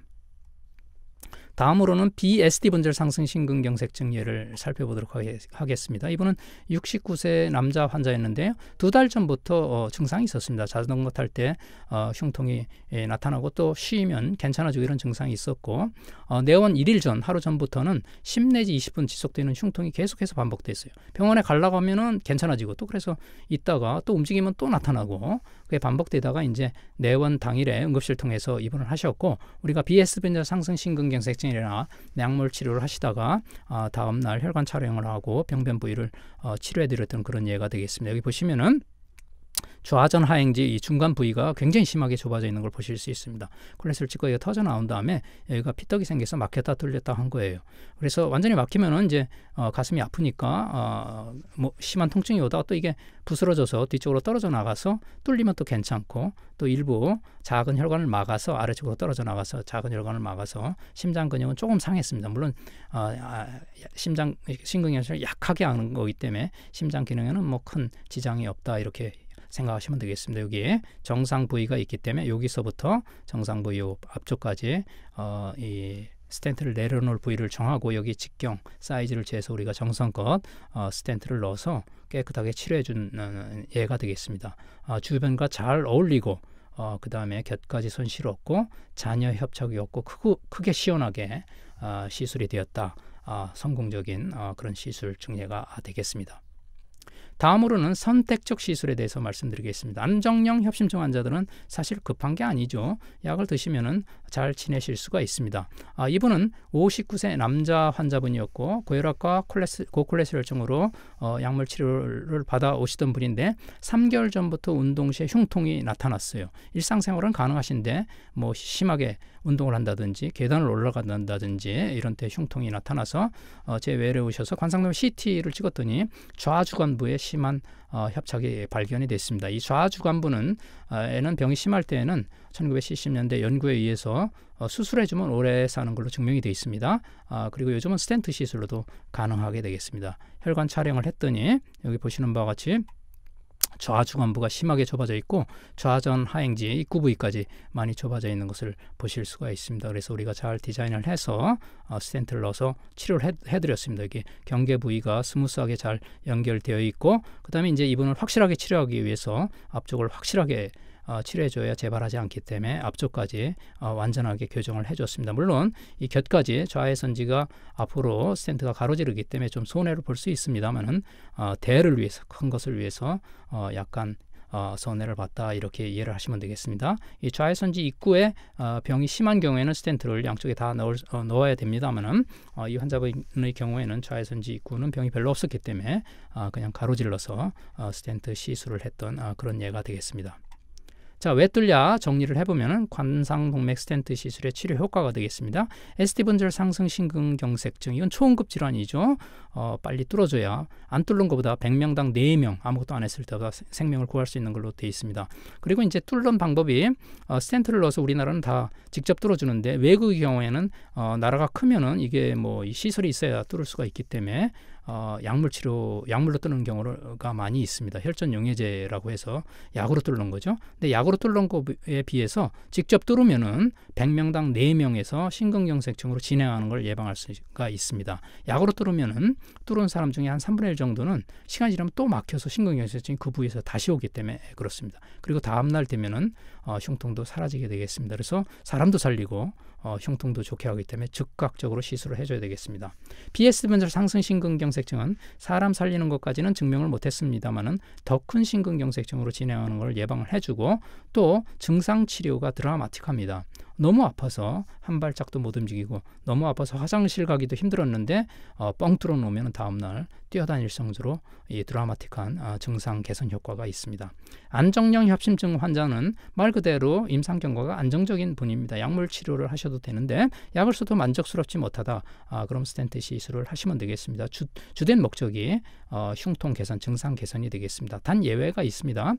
S1: 다음으로는 BSD 분절 상승 심근경색증 예를 살펴보도록 하겠습니다. 이분은 69세 남자 환자였는데요. 두 달 전부터 어, 증상이 있었습니다. 자전거 탈때 어, 흉통이 예, 나타나고 또 쉬면 괜찮아지고 이런 증상이 있었고 어, 내원 1일 전 하루 전부터는 10 내지 20분 지속되는 흉통이 계속해서 반복됐어요. 병원에 갈라고 하면은 괜찮아지고 또 그래서 있다가 또 움직이면 또 나타나고 그게 반복되다가 이제 내원 당일에 응급실 통해서 입원을 하셨고 우리가 BS 분절 상승 심근경색증 일이나 약물 치료를 하시다가 아, 다음날 혈관 촬영을 하고 병변 부위를 어, 치료해 드렸던 그런 예가 되겠습니다. 여기 보시면은 좌전 하행지 이 중간 부위가 굉장히 심하게 좁아져 있는 걸 보실 수 있습니다. 콜레스테롤고 여기가 터져 나온 다음에 여기가 피떡이 생겨서 막혔다 뚫렸다 한 거예요. 그래서 완전히 막히면은 이제 어, 가슴이 아프니까 어, 뭐 심한 통증이 오다가 또 이게 부스러져서 뒤쪽으로 떨어져 나가서 뚫리면 또 괜찮고 또 일부 작은 혈관을 막아서 아래쪽으로 떨어져 나가서 작은 혈관을 막아서 심장 근육은 조금 상했습니다. 물론 어, 아, 심장 신경현상을 약하게 하는 거기 때문에 심장 기능에는 뭐 큰 지장이 없다 이렇게 생각하시면 되겠습니다. 여기에 정상 부위가 있기 때문에 여기서부터 정상 부위 앞쪽까지 어, 이 스탠트를 내려놓을 부위를 정하고 여기 직경 사이즈를 재서 우리가 정성껏 어, 스탠트를 넣어서 깨끗하게 칠해 준 어, 예가 되겠습니다. 어, 주변과 잘 어울리고 어, 그 다음에 곁까지 손실 없고 잔여 협착이 없고 크고, 크게 시원하게 어, 시술이 되었다. 어, 성공적인 어, 그런 시술 증례가 되겠습니다. 다음으로는 선택적 시술에 대해서 말씀드리겠습니다. 안정형 협심증 환자들은 사실 급한 게 아니죠. 약을 드시면은 잘 지내실 수가 있습니다. 아, 이분은 59세 남자 환자분이었고 고혈압과 콜레스, 고콜레스테롤증으로 어, 약물 치료를 받아 오시던 분인데 3개월 전부터 운동 시에 흉통이 나타났어요. 일상생활은 가능하신데 뭐 심하게 운동을 한다든지 계단을 올라간다든지 이런 때 흉통이 나타나서 어, 제 외래 오셔서 관상동 CT를 찍었더니 좌주관부에 심한 어, 협착이 발견이 됐습니다. 이 좌주관부는 어, 애는 병이 심할 때에는 1970년대 연구에 의해서 어, 수술해주면 오래 사는 걸로 증명이 돼 있습니다. 아, 그리고 요즘은 스탠트 시술로도 가능하게 되겠습니다. 혈관 촬영을 했더니 여기 보시는 바와 같이 좌중안부가 심하게 좁아져 있고 좌전 하행지 입구 부위까지 많이 좁아져 있는 것을 보실 수가 있습니다. 그래서 우리가 잘 디자인을 해서 어, 스탠트를 넣어서 치료를 해, 드렸습니다 이게 경계 부위가 스무스하게 잘 연결되어 있고 그다음에 이제 이분을 확실하게 치료하기 위해서 앞쪽을 확실하게 어, 치료해줘야 재발하지 않기 때문에 앞쪽까지 어, 완전하게 교정을 해줬습니다. 물론 이 곁까지 좌회 선지가 앞으로 스탠트가 가로지르기 때문에 좀 손해를 볼 수 있습니다만은 어, 대를 위해서 큰 것을 위해서 어, 약간 어, 손해를 봤다 이렇게 이해를 하시면 되겠습니다. 이 좌회선지 입구에 어, 병이 심한 경우에는 스탠트를 양쪽에 다 넣을, 어, 넣어야 됩니다만은 어, 이 환자분의 경우에는 좌회선지 입구는 병이 별로 없었기 때문에 어, 그냥 가로질러서 어, 스탠트 시술을 했던 어, 그런 예가 되겠습니다. 자, 왜 뚫냐 정리를 해보면 관상동맥 스탠트 시술의 치료 효과가 되겠습니다. ST 분절 상승 신근경색증 이건 초응급 질환이죠. 어, 빨리 뚫어줘야 안 뚫는 것보다 100명당 4명 아무것도 안 했을 때보다 생명을 구할 수 있는 걸로 돼 있습니다. 그리고 이제 뚫는 방법이 어, 스탠트를 넣어서 우리나라는 다 직접 뚫어주는데 외국의 경우에는 어, 나라가 크면은 이게 뭐 이 시설이 있어야 뚫을 수가 있기 때문에 어, 약물 치료 약물로 뚫는 경우가 많이 있습니다. 혈전 용해제라고 해서 약으로 뚫는 거죠. 근데 약으로 뚫는 거에 비해서 직접 뚫으면은 100명당 4명에서 심근경색증으로 진행하는 걸 예방할 수가 있습니다. 약으로 뚫으면은 뚫은 사람 중에 한 3분의 1 정도는 시간이 지나면 또 막혀서 심근경색증이 그 부위에서 다시 오기 때문에 그렇습니다. 그리고 다음 날 되면은 어, 흉통도 사라지게 되겠습니다. 그래서 사람도 살리고 어, 흉통도 좋게 하기 때문에 즉각적으로 시술을 해줘야 되겠습니다. BS 분절 상승 심근경색증은 사람 살리는 것까지는 증명을 못했습니다만은 더큰 심근경색증으로 진행하는 걸 예방을 해주고 또 증상 치료가 드라마틱합니다. 너무 아파서 한 발짝도 못 움직이고 너무 아파서 화장실 가기도 힘들었는데 어, 뻥 뚫어놓으면 다음날 뛰어다닐 성주로이 드라마틱한 어, 증상 개선 효과가 있습니다. 안정형 협심증 환자는 말 그대로 임상 경과가 안정적인 분입니다. 약물 치료를 하셔도 되는데 약을 써도 만족스럽지 못하다. 아, 그럼 스탠트 시술을 하시면 되겠습니다. 주, 주된 목적이 어, 흉통 개선, 증상 개선이 되겠습니다. 단 예외가 있습니다.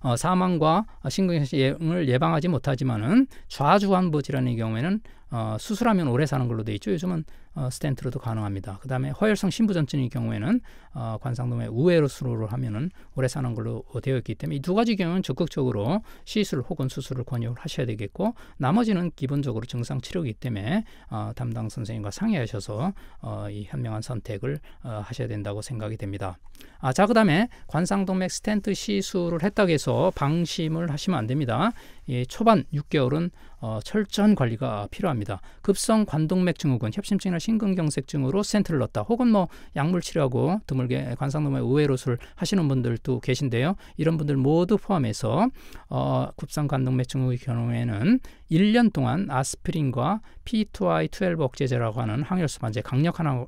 S1: 어, 사망과 신경경색을 예방하지 못하지만은 좌주환부 질환의 경우에는 어, 수술하면 오래 사는 걸로 돼 있죠. 요즘은 어, 스탠트로도 가능합니다. 그 다음에 허혈성 심부전증인 경우에는 어, 관상동맥 우회로 수로를 하면은 오래 사는 걸로 되어 있기 때문에 이 두 가지 경우는 적극적으로 시술 혹은 수술을 권유를 하셔야 되겠고 나머지는 기본적으로 증상 치료이기 때문에 어, 담당 선생님과 상의하셔서 어, 이 현명한 선택을 어, 하셔야 된다고 생각이 됩니다. 아, 자, 그 다음에 관상동맥 스탠트 시술을 했다고 해서 방심을 하시면 안 됩니다. 예, 초반 6개월은 어, 철저한 관리가 필요합니다. 급성 관동맥 증후군, 협심증이나 심근경색 증후로 센트를 넣었다. 혹은 뭐 약물 치료하고 드물게 관상동맥 우회로술 하시는 분들도 계신데요. 이런 분들 모두 포함해서 어, 급성 관동맥 증후의 경우에는 1년 동안 아스피린과 P2I12 억제제라고 하는 항혈소판제 강력한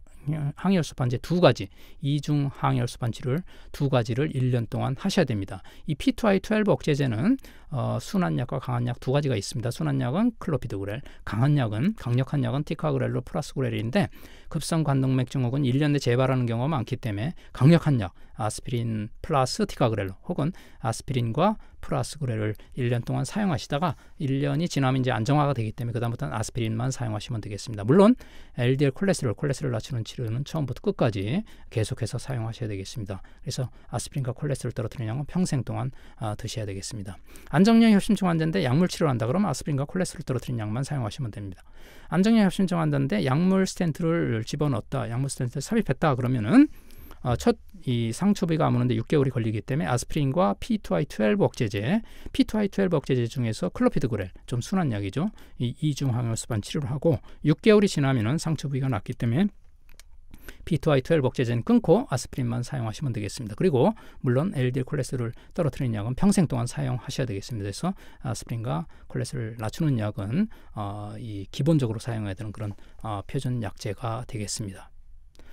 S1: 항혈소판제 두 가지 이중 항혈수반치를두 가지를 1년 동안 하셔야 됩니다. 이 P2I12 억제제는 어, 순한 약과 강한 약 두 가지가 있습니다. 순한 약은 클로피드그렐, 강한 약은 강력한 약은 티카그렐로 플러스그렐인데 급성 관동맥 증후군 1년 내 재발하는 경우가 많기 때문에 강력한 약 아스피린 플러스 티카그렐 혹은 아스피린과 플러스 그렐을 1년 동안 사용하시다가 1년이 지나면 이제 안정화가 되기 때문에 그다음부터는 아스피린만 사용하시면 되겠습니다. 물론 LDL 콜레스테롤 콜레스테롤 낮추는 치료는 처음부터 끝까지 계속해서 사용하셔야 되겠습니다. 그래서 아스피린과 콜레스테롤 떨어뜨리는 약은 평생 동안 아, 드셔야 되겠습니다. 안정형 협심증 환자인데 약물 치료를 한다 그러면 아스피린과 콜레스테롤 떨어뜨리는 약만 사용하시면 됩니다. 안정형 협심증 환자인데 약물 스탠트를 약물을 집어넣었다. 약물 센터에 삽입했다. 그러면은 어, 첫이 상처 부위가 아무는데 6개월이 걸리기 때문에 아스피린과 P2I12 억제제, P2I12 억제제 중에서 클로피드그렐, 좀 순한 약이죠. 이 이중 항혈수반 치료를 하고 6개월이 지나면은 상처 부위가 낫기 때문에 B2I12 억제제는 끊고 아스피린만 사용하시면 되겠습니다. 그리고 물론 LDL 콜레스테롤 떨어뜨리는 약은 평생 동안 사용하셔야 되겠습니다. 그래서 아스피린과 콜레스테롤 낮추는 약은 어, 이 기본적으로 사용해야 되는 그런 어, 표준 약제가 되겠습니다.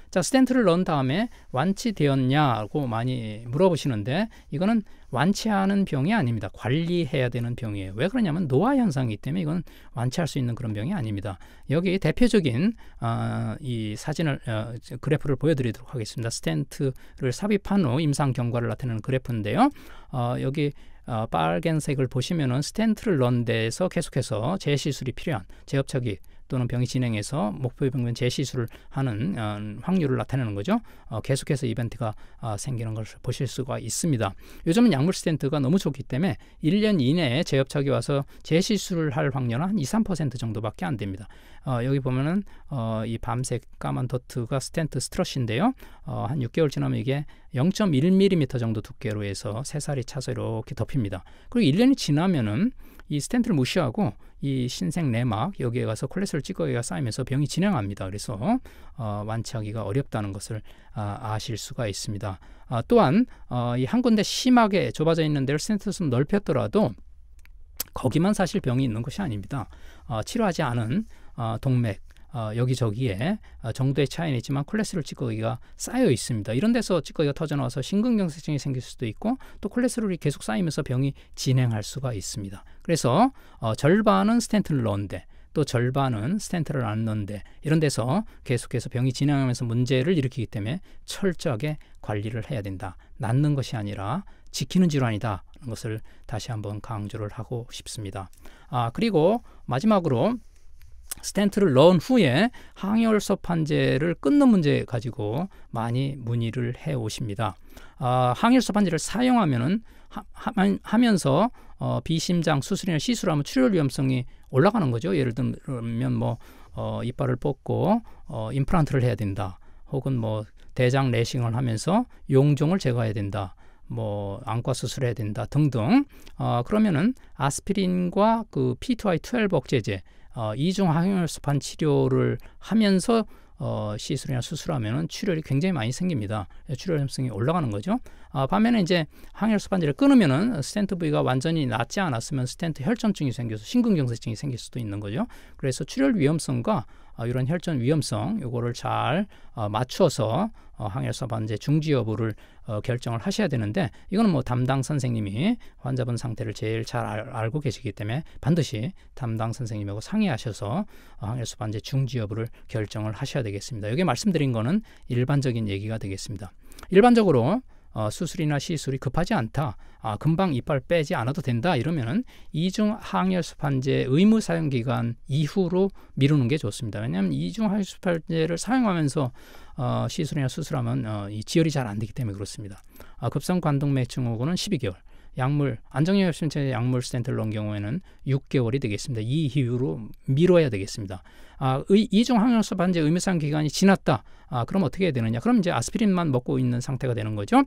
S1: 자, 스탠트를 넣은 다음에 완치되었냐고 많이 물어보시는데 이거는 완치하는 병이 아닙니다. 관리해야 되는 병이에요. 왜 그러냐면 노화 현상이기 때문에 이건 완치할 수 있는 그런 병이 아닙니다. 여기 대표적인 어, 이 사진을 어, 그래프를 보여드리도록 하겠습니다. 스탠트를 삽입한 후 임상 경과를 나타내는 그래프인데요. 어, 여기 어, 빨간색을 보시면은 스탠트를 넣은 데에서 계속해서 재시술이 필요한 재협착이 또는 병이 진행해서 목표 병변 재시술을 하는 어, 확률을 나타내는 거죠. 어, 계속해서 이벤트가 어, 생기는 것을 보실 수가 있습니다. 요즘은 약물 스탠트가 너무 좋기 때문에 1년 이내에 재협착이 와서 재시술을 할 확률은 한 2, 3% 정도밖에 안 됩니다. 어, 여기 보면은 어, 이 밤색 까만 도트가 스탠트 스트러시인데요. 어, 한 6개월 지나면 이게 0.1mm 정도 두께로 해서 새살이 차서 이렇게 덮입니다. 그리고 1년이 지나면은 이 스탠트를 무시하고 이 신생 내막 여기에 가서 콜레스테롤 찌꺼기가 쌓이면서 병이 진행합니다. 그래서 어, 완치하기가 어렵다는 것을 아, 아실 수가 있습니다. 아, 또한 어, 이 한 군데 심하게 좁아져 있는 데를 센트슨 넓혔더라도 거기만 사실 병이 있는 것이 아닙니다. 어, 치료하지 않은 어, 동맥 어, 여기저기에 어, 정도의 차이는 있지만 콜레스테롤 찌꺼기가 쌓여 있습니다. 이런 데서 찌꺼기가 터져나와서 심근경색증이 생길 수도 있고 또 콜레스테롤이 계속 쌓이면서 병이 진행할 수가 있습니다. 그래서 어, 절반은 스탠트를 넣는데또 절반은 스탠트를 안 넣는데 이런 데서 계속해서 병이 진행하면서 문제를 일으키기 때문에 철저하게 관리를 해야 된다. 낫는 것이 아니라 지키는 질환이다. 라는 것을 다시 한번 강조를 하고 싶습니다. 아, 그리고 마지막으로 스탠트를 넣은 후에 항열소 판제를 끊는 문제 가지고 많이 문의를 해 오십니다. 아, 항열소 판제를 사용하면은 하, 하 면서 어, 비심장 수술이나 시술하면 출혈 위험성이 올라가는 거죠. 예를 들면 뭐 어, 이빨을 뽑고 어, 임플란트를 해야 된다. 혹은 뭐 대장 레싱을 하면서 용종을 제거해야 된다. 뭐 안과 수술해야 된다 등등. 어, 그러면은 아스피린과 그 P2I12 억제제 어, 이중 항혈소판 치료를 하면서 어, 시술이나 수술하면은 출혈이 굉장히 많이 생깁니다. 예, 출혈 염성이 올라가는 거죠. 아, 반면에 이제 항혈소판지를 끊으면은 스탠트 부위가 완전히 낫지 않았으면 스탠트 혈전증이 생겨서 심근경색증이 생길 수도 있는 거죠. 그래서 출혈 위험성과 어, 이런 혈전 위험성 요거를 잘 어, 맞추어서 어, 항혈소 반제 중지 여부를 결정을 하셔야 되는데 이거는 뭐 담당 선생님이 환자분 상태를 제일 잘 알, 고 계시기 때문에 반드시 담당 선생님하고 상의하셔서 항혈소 반제 중지 여부를 결정을 하셔야 되겠습니다. 여기 말씀드린 거는 일반적인 얘기가 되겠습니다. 일반적으로 어, 수술이나 시술이 급하지 않다. 아, 금방 이빨 빼지 않아도 된다. 이러면은 이중 항혈수판제 의무 사용 기간 이후로 미루는 게 좋습니다. 왜냐하면 이중 항혈수판제를 사용하면서 어, 시술이나 수술하면 어, 이 지혈이 잘 안 되기 때문에 그렇습니다. 아, 급성 관동맥증후군은 12개월. 약물 안정형협심체 약물 스탠트를 넣은 경우에는 6개월이 되겠습니다. 이 이후로 미뤄야 되겠습니다. 아, 의, 이중 항혈수 반제 의무상 기간이 지났다. 아, 그럼 어떻게 해야 되느냐? 그럼 이제 아스피린만 먹고 있는 상태가 되는 거죠.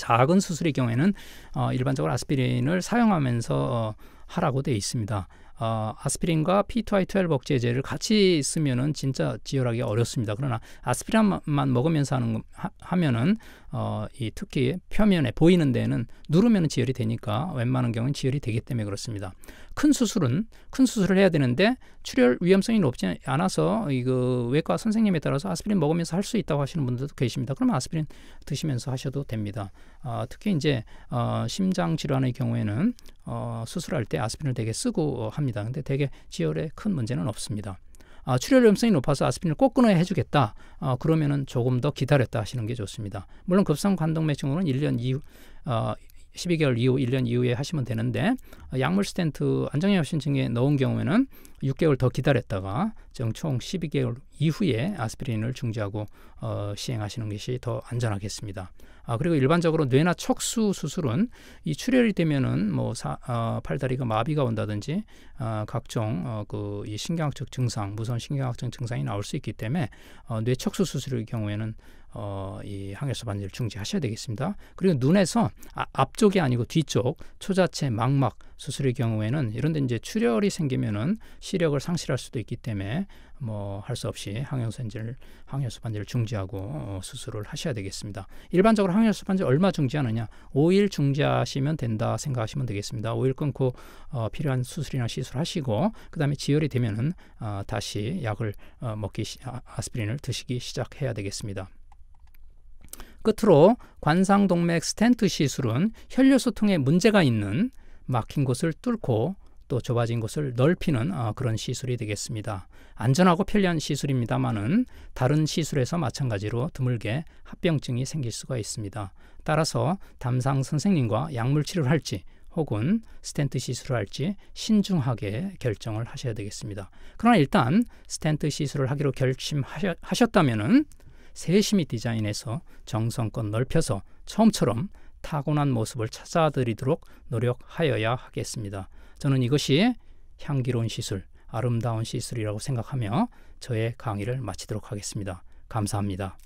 S1: 작은 수술의 경우에는 어, 일반적으로 아스피린을 사용하면서 어, 하라고 되어 있습니다. 어, 아스피린과 P2I12 억제제를 같이 쓰면은 진짜 지혈하기 어렵습니다. 그러나 아스피린만 먹으면서 하는 하면은 어, 이 특히 표면에 보이는 데는 누르면 지혈이 되니까 웬만한 경우는 지혈이 되기 때문에 그렇습니다. 큰 수술은 큰 수술을 해야 되는데 출혈 위험성이 높지 않아서 이거 그 외과 선생님에 따라서 아스피린 먹으면서 할 수 있다고 하시는 분들도 계십니다. 그러면 아스피린 드시면서 하셔도 됩니다. 어, 특히 이제 어, 심장 질환의 경우에는 어, 수술할 때 아스피린을 되게 쓰고 합니다. 근데 되게 지혈에 큰 문제는 없습니다. 아, 출혈 위험성이 높아서 아스피린을 꼭 끊어야 해주겠다. 아, 그러면은 조금 더 기다렸다 하시는 게 좋습니다. 물론 급성 관동맥 증후군은 1년 이후 어, 12개월 이후 1년 이후에 하시면 되는데 어, 약물 스탠트 안정형 신증에 넣은 경우에는 6개월 더 기다렸다가 지총 12개월 이후에 아스피린을 중지하고 어, 시행하시는 것이 더 안전하겠습니다. 아, 그리고 일반적으로 뇌나 척수 수술은 이 출혈이 되면은 뭐 사, 어, 팔다리가 마비가 온다든지 어, 각종 어, 그이 신경학적 증상, 무선 신경학적 증상이 나올 수 있기 때문에 어, 뇌 척수 수술의 경우에는 어, 이 항열소 반지를 중지하셔야 되겠습니다. 그리고 눈에서 아, 앞쪽이 아니고 뒤쪽 초자체 망막 수술의 경우에는 이런데 이제 출혈이 생기면은 시력을 상실할 수도 있기 때문에 뭐 할 수 없이 항열선지를 항열수 반지를 중지하고 어, 수술을 하셔야 되겠습니다. 일반적으로 항열수 반지 얼마 중지하느냐? 5일 중지하시면 된다 생각하시면 되겠습니다. 5일 끊고 어, 필요한 수술이나 시술하시고 그다음에 지혈이 되면은 어, 다시 약을 어, 먹기 시, 아, 아스피린을 드시기 시작해야 되겠습니다. 끝으로 관상동맥 스탠트 시술은 혈류소통에 문제가 있는 막힌 곳을 뚫고 또 좁아진 곳을 넓히는 어, 그런 시술이 되겠습니다. 안전하고 편리한 시술입니다만은 다른 시술에서 마찬가지로 드물게 합병증이 생길 수가 있습니다. 따라서 담상 선생님과 약물 치료를 할지 혹은 스탠트 시술을 할지 신중하게 결정을 하셔야 되겠습니다. 그러나 일단 스탠트 시술을 하기로 결심하셨다면은 세심히 디자인해서 정성껏 넓혀서 처음처럼 타고난 모습을 찾아드리도록 노력하여야 하겠습니다. 저는 이것이 향기로운 시술, 아름다운 시술이라고 생각하며 저의 강의를 마치도록 하겠습니다. 감사합니다.